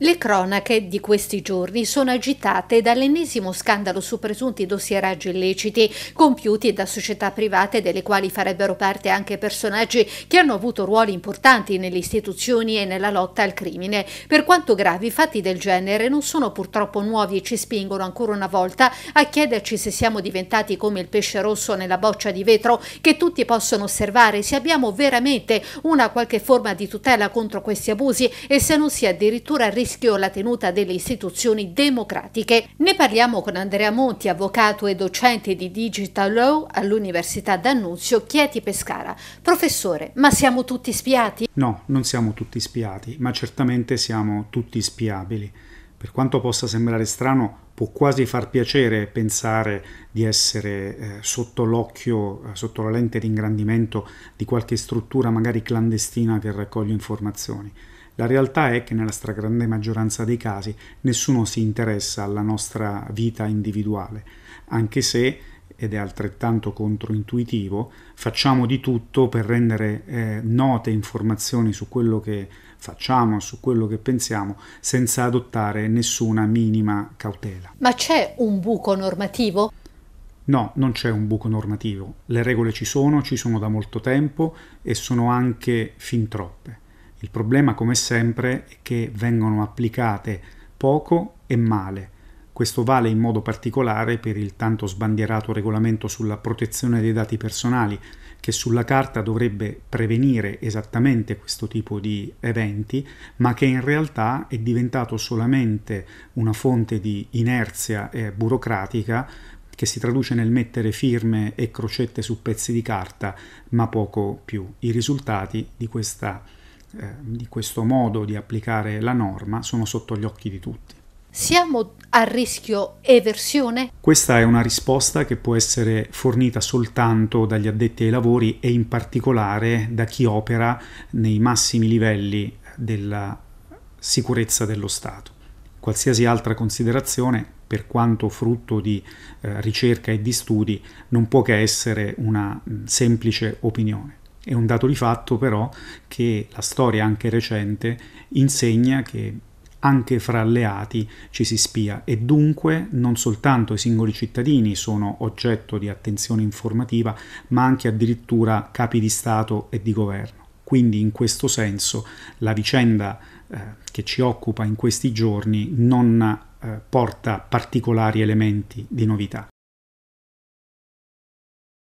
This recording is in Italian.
Le cronache di questi giorni sono agitate dall'ennesimo scandalo su presunti dossieraggi illeciti compiuti da società private delle quali farebbero parte anche personaggi che hanno avuto ruoli importanti nelle istituzioni e nella lotta al crimine. Per quanto gravi, fatti del genere non sono purtroppo nuovi e ci spingono ancora una volta a chiederci se siamo diventati come il pesce rosso nella boccia di vetro che tutti possono osservare, se abbiamo veramente una qualche forma di tutela contro questi abusi e se non sia addirittura rischiato rischio la tenuta delle istituzioni democratiche. Ne parliamo con Andrea Monti, avvocato e docente di Digital Law all'Università D'Annunzio Chieti Pescara. Professore, ma siamo tutti spiati? No, non siamo tutti spiati, ma certamente siamo tutti spiabili. Per quanto possa sembrare strano, può quasi far piacere pensare di essere eh, sotto l'occhio, eh, sotto la lente d'ingrandimento di qualche struttura magari clandestina che raccoglie informazioni. La realtà è che nella stragrande maggioranza dei casi nessuno si interessa alla nostra vita individuale, anche se ed è altrettanto controintuitivo, facciamo di tutto per rendere eh, note informazioni su quello che facciamo, su quello che pensiamo, senza adottare nessuna minima cautela. Ma c'è un buco normativo? No, non c'è un buco normativo. Le regole ci sono, ci sono da molto tempo e sono anche fin troppe. Il problema, come sempre, è che vengono applicate poco e male. Questo vale in modo particolare per il tanto sbandierato regolamento sulla protezione dei dati personali, che sulla carta dovrebbe prevenire esattamente questo tipo di eventi, ma che in realtà è diventato solamente una fonte di inerzia eh, burocratica che si traduce nel mettere firme e crocette su pezzi di carta, ma poco più. I risultati di questa eh, di questo modo di applicare la norma sono sotto gli occhi di tutti. Siamo a rischio eversione? Questa è una risposta che può essere fornita soltanto dagli addetti ai lavori e in particolare da chi opera nei massimi livelli della sicurezza dello Stato. Qualsiasi altra considerazione, per quanto frutto di eh, ricerca e di studi, non può che essere una semplice opinione. È un dato di fatto però che la storia anche recente insegna che anche fra alleati ci si spia e dunque non soltanto i singoli cittadini sono oggetto di attenzione informativa, ma anche addirittura capi di Stato e di governo. Quindi in questo senso la vicenda eh, che ci occupa in questi giorni non eh, porta particolari elementi di novità.